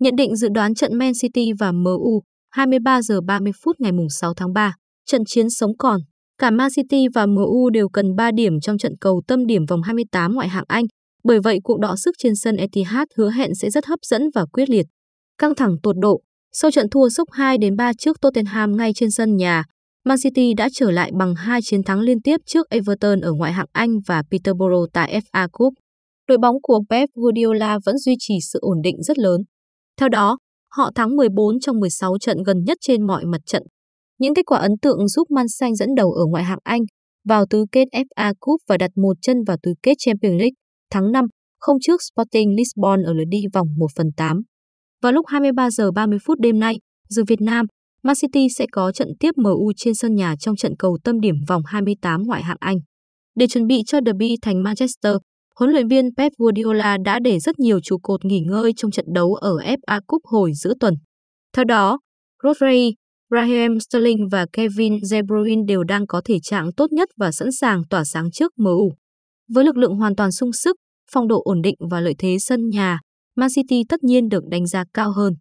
Nhận định dự đoán trận Man City và MU 23 giờ 30 phút ngày 6 tháng 3, trận chiến sống còn. Cả Man City và MU đều cần 3 điểm trong trận cầu tâm điểm vòng 28 ngoại hạng Anh, bởi vậy cuộc đọ sức trên sân Etihad hứa hẹn sẽ rất hấp dẫn và quyết liệt. Căng thẳng tột độ, sau trận thua sốc 2 đến 3 trước Tottenham ngay trên sân nhà, Man City đã trở lại bằng hai chiến thắng liên tiếp trước Everton ở ngoại hạng Anh và Peterborough tại FA Cup. Đội bóng của Pep Guardiola vẫn duy trì sự ổn định rất lớn. Theo đó, họ thắng 14 trong 16 trận gần nhất trên mọi mặt trận. Những kết quả ấn tượng giúp Man Xanh dẫn đầu ở ngoại hạng Anh vào tứ kết FA Cup và đặt một chân vào tứ kết Champions League tháng 5, không trước Sporting Lisbon ở lượt đi vòng 1 phần 8. Vào lúc 23 giờ 30 phút đêm nay, giờ Việt Nam, Man City sẽ có trận tiếp MU trên sân nhà trong trận cầu tâm điểm vòng 28 ngoại hạng Anh. Để chuẩn bị cho derby thành Manchester, huấn luyện viên Pep Guardiola đã để rất nhiều trụ cột nghỉ ngơi trong trận đấu ở FA Cup hồi giữa tuần. Theo đó, Rodri, Raheem Sterling và Kevin De Bruyne đều đang có thể trạng tốt nhất và sẵn sàng tỏa sáng trước MU. Với lực lượng hoàn toàn sung sức, phong độ ổn định và lợi thế sân nhà, Man City tất nhiên được đánh giá cao hơn.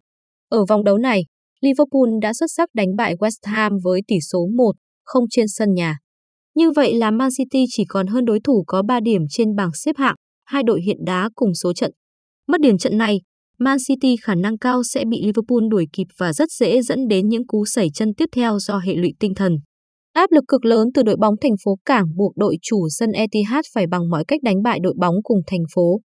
Ở vòng đấu này, Liverpool đã xuất sắc đánh bại West Ham với tỷ số 1-0 trên sân nhà. Như vậy là Man City chỉ còn hơn đối thủ có 3 điểm trên bảng xếp hạng, hai đội hiện đá cùng số trận. Mất điểm trận này, Man City khả năng cao sẽ bị Liverpool đuổi kịp và rất dễ dẫn đến những cú sẩy chân tiếp theo do hệ lụy tinh thần. Áp lực cực lớn từ đội bóng thành phố Cảng buộc đội chủ sân Etihad phải bằng mọi cách đánh bại đội bóng cùng thành phố.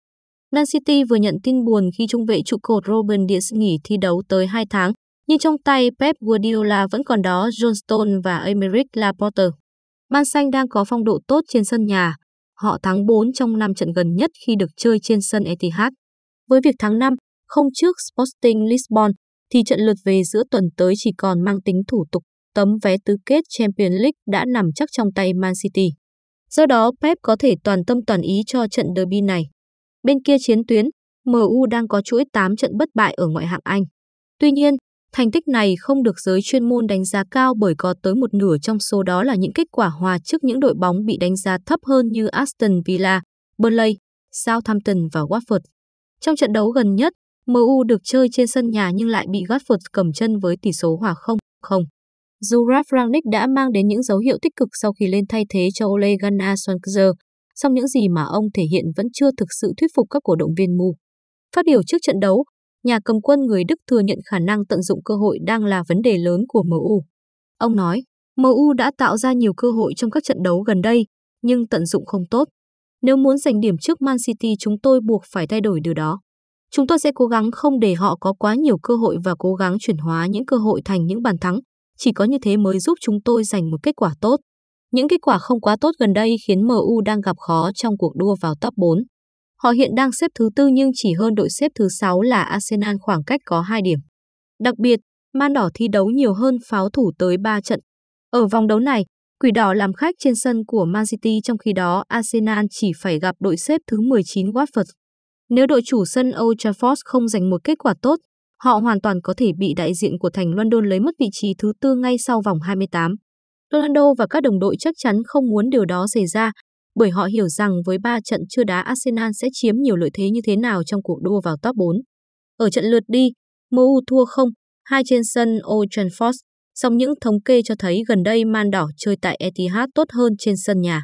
Man City vừa nhận tin buồn khi trung vệ trụ cột Robin Diaz nghỉ thi đấu tới 2 tháng, nhưng trong tay Pep Guardiola vẫn còn đó John Stone và Emerick Laporte. Man Xanh đang có phong độ tốt trên sân nhà. Họ thắng 4 trong 5 trận gần nhất khi được chơi trên sân Etihad. Với việc thắng 5, không trước Sporting Lisbon, thì trận lượt về giữa tuần tới chỉ còn mang tính thủ tục. Tấm vé tứ kết Champions League đã nằm chắc trong tay Man City. Do đó, Pep có thể toàn tâm toàn ý cho trận derby này. Bên kia chiến tuyến, MU đang có chuỗi 8 trận bất bại ở ngoại hạng Anh. Tuy nhiên, Thành tích này không được giới chuyên môn đánh giá cao bởi có tới một nửa trong số đó là những kết quả hòa trước những đội bóng bị đánh giá thấp hơn như Aston Villa, Burnley, Southampton và Watford. Trong trận đấu gần nhất, MU được chơi trên sân nhà nhưng lại bị Watford cầm chân với tỷ số hòa 0-0. Dù Ralf Rangnick đã mang đến những dấu hiệu tích cực sau khi lên thay thế cho Ole Gunnar Solskjaer, song những gì mà ông thể hiện vẫn chưa thực sự thuyết phục các cổ động viên MU. Phát biểu trước trận đấu, nhà cầm quân người Đức thừa nhận khả năng tận dụng cơ hội đang là vấn đề lớn của MU. Ông nói, MU đã tạo ra nhiều cơ hội trong các trận đấu gần đây, nhưng tận dụng không tốt. Nếu muốn giành điểm trước Man City chúng tôi buộc phải thay đổi điều đó. Chúng tôi sẽ cố gắng không để họ có quá nhiều cơ hội và cố gắng chuyển hóa những cơ hội thành những bàn thắng. Chỉ có như thế mới giúp chúng tôi giành một kết quả tốt. Những kết quả không quá tốt gần đây khiến MU đang gặp khó trong cuộc đua vào top 4. Họ hiện đang xếp thứ tư nhưng chỉ hơn đội xếp thứ sáu là Arsenal khoảng cách có 2 điểm. Đặc biệt, Man Đỏ thi đấu nhiều hơn pháo thủ tới 3 trận. Ở vòng đấu này, Quỷ Đỏ làm khách trên sân của Man City trong khi đó Arsenal chỉ phải gặp đội xếp thứ 19 Watford. Nếu đội chủ sân Old Trafford không giành một kết quả tốt, họ hoàn toàn có thể bị đại diện của thành London lấy mất vị trí thứ tư ngay sau vòng 28. Ronaldo và các đồng đội chắc chắn không muốn điều đó xảy ra bởi họ hiểu rằng với 3 trận chưa đá Arsenal sẽ chiếm nhiều lợi thế như thế nào trong cuộc đua vào top 4. Ở trận lượt đi, MU thua 0-2 trên sân Old Trafford, song những thống kê cho thấy gần đây Man Đỏ chơi tại Etihad tốt hơn trên sân nhà.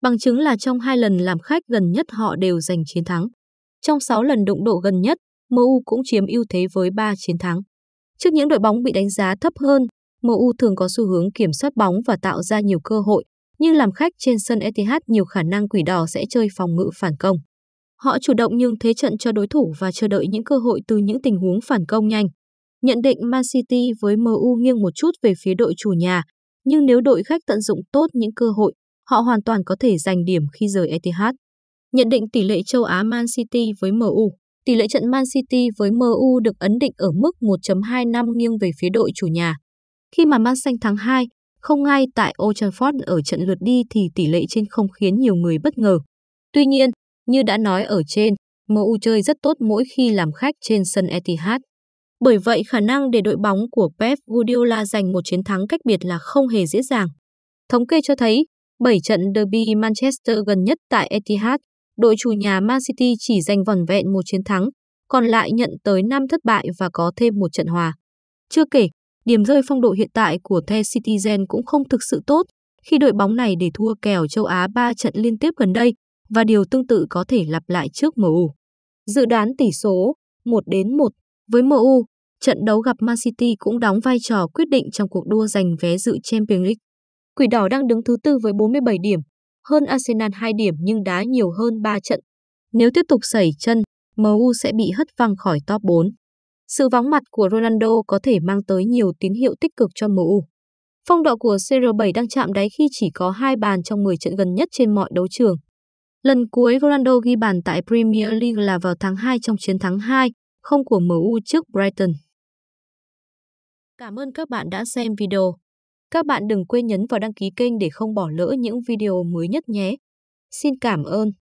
Bằng chứng là trong hai lần làm khách gần nhất họ đều giành chiến thắng. Trong 6 lần đụng độ gần nhất, MU cũng chiếm ưu thế với 3 chiến thắng. Trước những đội bóng bị đánh giá thấp hơn, MU thường có xu hướng kiểm soát bóng và tạo ra nhiều cơ hội, nhưng làm khách trên sân Etihad nhiều khả năng quỷ đỏ sẽ chơi phòng ngự phản công. Họ chủ động nhưng thế trận cho đối thủ và chờ đợi những cơ hội từ những tình huống phản công nhanh. Nhận định Man City với MU nghiêng một chút về phía đội chủ nhà, nhưng nếu đội khách tận dụng tốt những cơ hội, họ hoàn toàn có thể giành điểm khi rời Etihad. Nhận định tỷ lệ châu Á Man City với MU Tỷ lệ trận Man City với MU được ấn định ở mức 1.25 nghiêng về phía đội chủ nhà. Khi mà Man Xanh thắng 2, không ngay tại Old Trafford ở trận lượt đi thì tỷ lệ trên không khiến nhiều người bất ngờ. Tuy nhiên, như đã nói ở trên, MU chơi rất tốt mỗi khi làm khách trên sân Etihad. Bởi vậy khả năng để đội bóng của Pep Guardiola giành một chiến thắng cách biệt là không hề dễ dàng. Thống kê cho thấy, 7 trận derby Manchester gần nhất tại Etihad, đội chủ nhà Man City chỉ giành vòn vẹn một chiến thắng, còn lại nhận tới 5 thất bại và có thêm một trận hòa. Chưa kể, Điểm rơi phong độ hiện tại của The Citizen cũng không thực sự tốt khi đội bóng này để thua kèo châu Á 3 trận liên tiếp gần đây và điều tương tự có thể lặp lại trước MU. Dự đoán tỷ số 1 đến 1 với MU, trận đấu gặp Man City cũng đóng vai trò quyết định trong cuộc đua giành vé dự Champions League. Quỷ đỏ đang đứng thứ tư với 47 điểm, hơn Arsenal 2 điểm nhưng đá nhiều hơn 3 trận. Nếu tiếp tục sẩy chân, MU sẽ bị hất văng khỏi top 4. Sự vắng mặt của Ronaldo có thể mang tới nhiều tín hiệu tích cực cho MU. Phong độ của CR7 đang chạm đáy khi chỉ có hai bàn trong 10 trận gần nhất trên mọi đấu trường. Lần cuối Ronaldo ghi bàn tại Premier League là vào tháng 2 trong chiến thắng 2, không của MU trước Brighton. Cảm ơn các bạn đã xem video. Các bạn đừng quên nhấn vào đăng ký kênh để không bỏ lỡ những video mới nhất nhé. Xin cảm ơn.